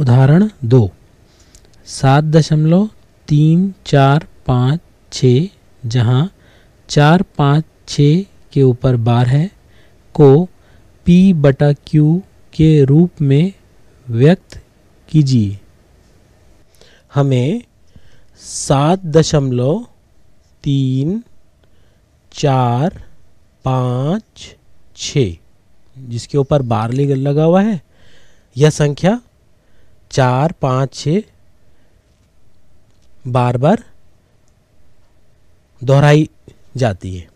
उदाहरण दो सात दशमलव तीन चार पाँच छः जहाँ चार पाँच छः के ऊपर बार है को P बटा Q के रूप में व्यक्त कीजिए हमें सात दशमलव तीन चार पाँच छ जिसके ऊपर बार लगा हुआ है यह संख्या चार पाँच छ बार बार दोहराई जाती है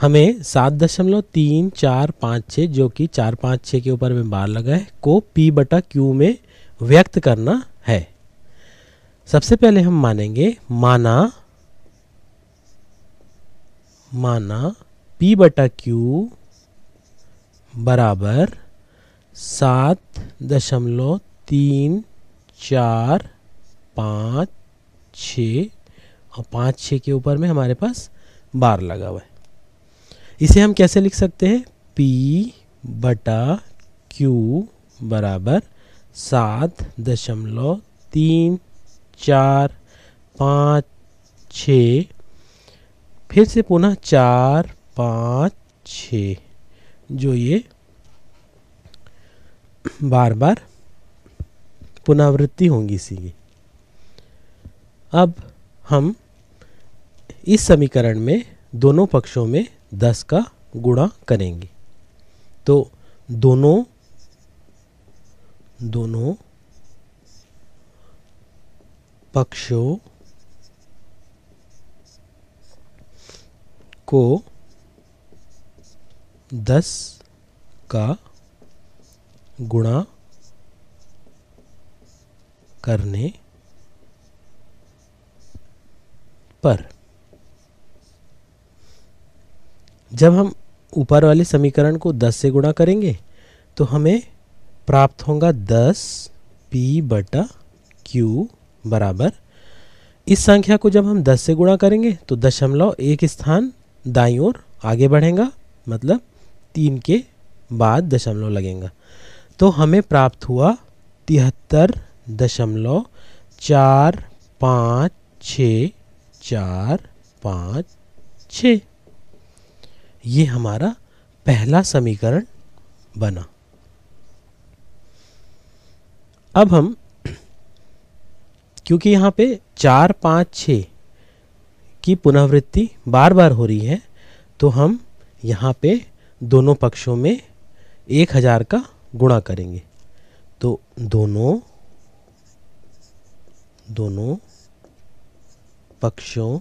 हमें सात दशमलव तीन चार पाँच छः जो कि चार पाँच छः के ऊपर में बार लगा है को पी बटा क्यू में व्यक्त करना है सबसे पहले हम मानेंगे माना माना पी बटा क्यू बराबर सात दशमलव तीन चार पाँच छ और पाँच छः के ऊपर में हमारे पास बार लगा हुआ है इसे हम कैसे लिख सकते हैं पी बटा क्यू बराबर सात दशमलव तीन चार पाँच छ फिर से पुनः चार पाँच छ जो ये बार बार पुनरावृत्ति होंगी इसी की अब हम इस समीकरण में दोनों पक्षों में 10 का गुणा करेंगे तो दोनों दोनों पक्षों को 10 का गुणा करने पर जब हम ऊपर वाले समीकरण को 10 से गुणा करेंगे तो हमें प्राप्त होगा 10 पी बटा क्यू बराबर इस संख्या को जब हम 10 से गुणा करेंगे तो दशमलव एक स्थान दाई ओर आगे बढ़ेगा मतलब तीन के बाद दशमलव लगेगा तो हमें प्राप्त हुआ तिहत्तर दशमलव चार पाँच छ चार पाँच छ ये हमारा पहला समीकरण बना अब हम क्योंकि यहाँ पे चार पाँच छ की पुनरावृत्ति बार बार हो रही है तो हम यहाँ पे दोनों पक्षों में एक हज़ार का गुणा करेंगे तो दोनों दोनों पक्षों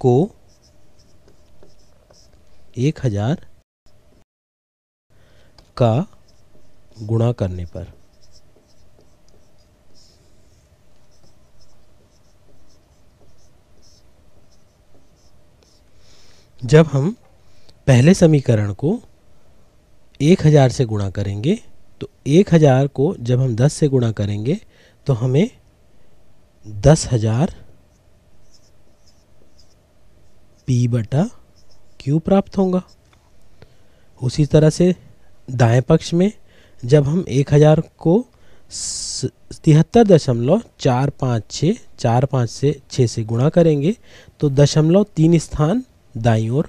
को एक हजार का गुणा करने पर जब हम पहले समीकरण को एक हजार से गुणा करेंगे तो एक हज़ार को जब हम दस से गुणा करेंगे तो हमें दस हज़ार पी बटा क्यू प्राप्त होगा उसी तरह से दाएं पक्ष में जब हम एक हज़ार को तिहत्तर दशमलव चार पाँच छः चार पाँच से छः से गुणा करेंगे तो दशमलव तीन स्थान दाई ओर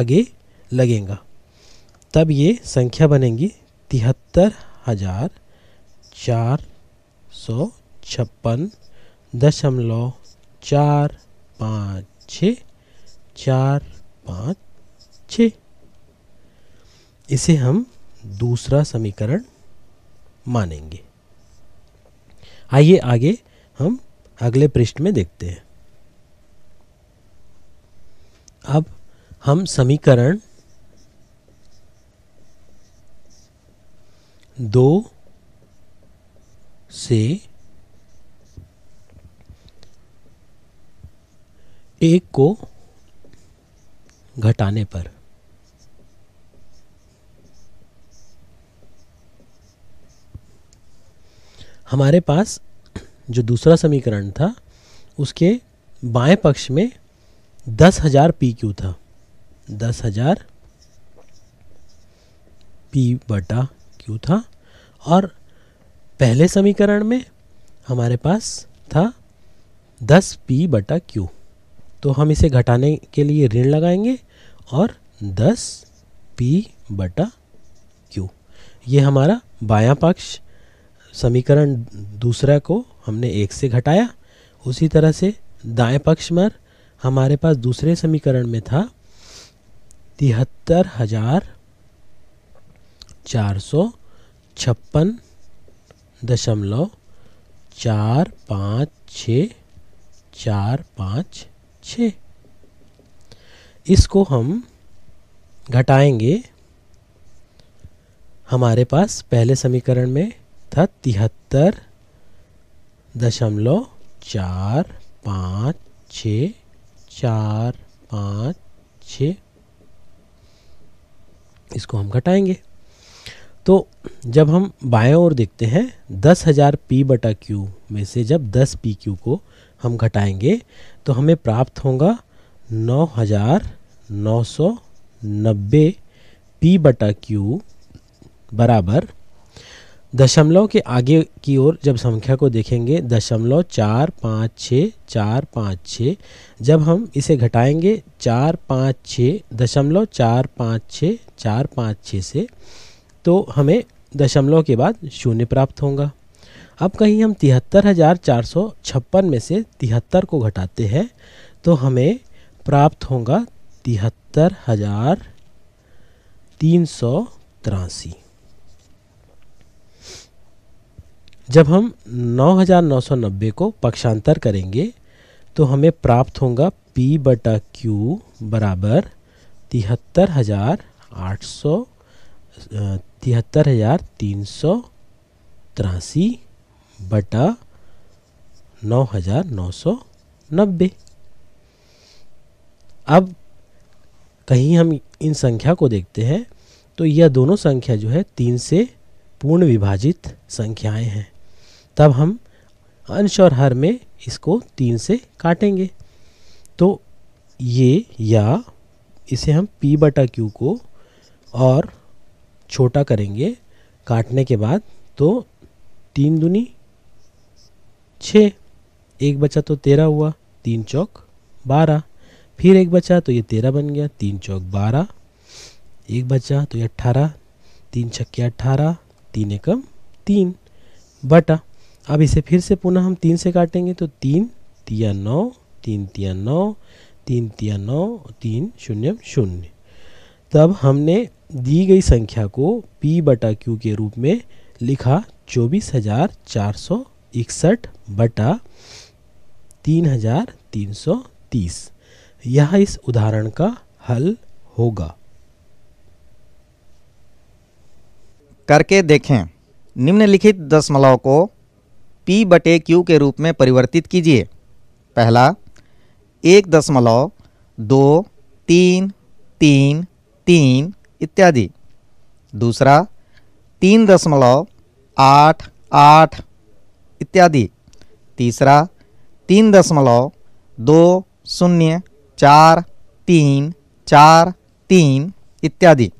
आगे लगेगा तब ये संख्या बनेगी तिहत्तर हज़ार चार सौ छप्पन दशमलव चार पाँच छ चार पाँच छ इसे हम दूसरा समीकरण मानेंगे आइए आगे हम अगले पृष्ठ में देखते हैं अब हम समीकरण दो से एक को घटाने पर हमारे पास जो दूसरा समीकरण था उसके बाएं पक्ष में दस हजार पी क्यू था दस हजार पी बटा क्यू था और पहले समीकरण में हमारे पास था दस पी बटा क्यू तो हम इसे घटाने के लिए ऋण लगाएंगे और दस पी बटा क्यू ये हमारा बायां पक्ष समीकरण दूसरा को हमने एक से घटाया उसी तरह से दाएं पक्ष पर हमारे पास दूसरे समीकरण में था तिहत्तर हजार चार सौ छप्पन दशमलव चार पाँच छ चार पाँच छ इसको हम घटाएंगे हमारे पास पहले समीकरण में था तिहत्तर दशमलव चार पाँच छ चार पाँच छ इसको हम घटाएंगे तो जब हम बाएं ओर देखते हैं दस हज़ार पी बटा क्यू में से जब दस पी क्यू को हम घटाएंगे तो हमें प्राप्त होगा नौ हज़ार नौ सौ नब्बे पी बटा क्यू बराबर दशमलव के आगे की ओर जब संख्या को देखेंगे दशमलव चार पाँच छः चार पाँच छः जब हम इसे घटाएंगे चार पाँच छः दशमलव चार पाँच छः चार पाँच छः से तो हमें दशमलव के बाद शून्य प्राप्त होगा अब कहीं हम तिहत्तर हज़ार चार सौ छप्पन में से तिहत्तर को घटाते हैं तो हमें प्राप्त होगा तिहत्तर हज़ार तीन सौ तिरासी जब हम नौ नौ हजार सौ नब्बे को पक्षांतर करेंगे तो हमें प्राप्त होगा पी बटा क्यू बराबर तिहत्तर हज़ार आठ सौ तिहत्तर हज़ार तीन सौ तिरासी बटा नौ हज़ार नौ सौ नब्बे अब कहीं हम इन संख्या को देखते हैं तो यह दोनों संख्या जो है तीन से पूर्ण विभाजित संख्याएं हैं तब हम अंश और हर में इसको तीन से काटेंगे तो ये या इसे हम p बटा क्यू को और छोटा करेंगे काटने के बाद तो तीन दुनी छः एक बचा तो तेरह हुआ तीन चौक बारह फिर एक बचा तो ये तेरह बन गया तीन चौक बारह एक बचा तो ये अट्ठारह तीन छक्के अट्ठारह तीन एकम तीन बटा अब इसे फिर से पुनः हम तीन से काटेंगे तो तीन तिया नौ तीन तिया नौ तीन तिया नौ तीन शून्य शून्य तब हमने दी गई संख्या को P बटा Q के रूप में लिखा चौबीस हजार चार सौ इकसठ बटा तीन हजार तीन सौ तीस यह इस उदाहरण का हल होगा करके देखें निम्नलिखित दशमलव को p बटे क्यू के रूप में परिवर्तित कीजिए पहला एक दशमलव दो तीन तीन तीन इत्यादि दूसरा तीन दशमलव आठ आठ इत्यादि तीसरा तीन दशमलव दो शून्य चार तीन चार तीन इत्यादि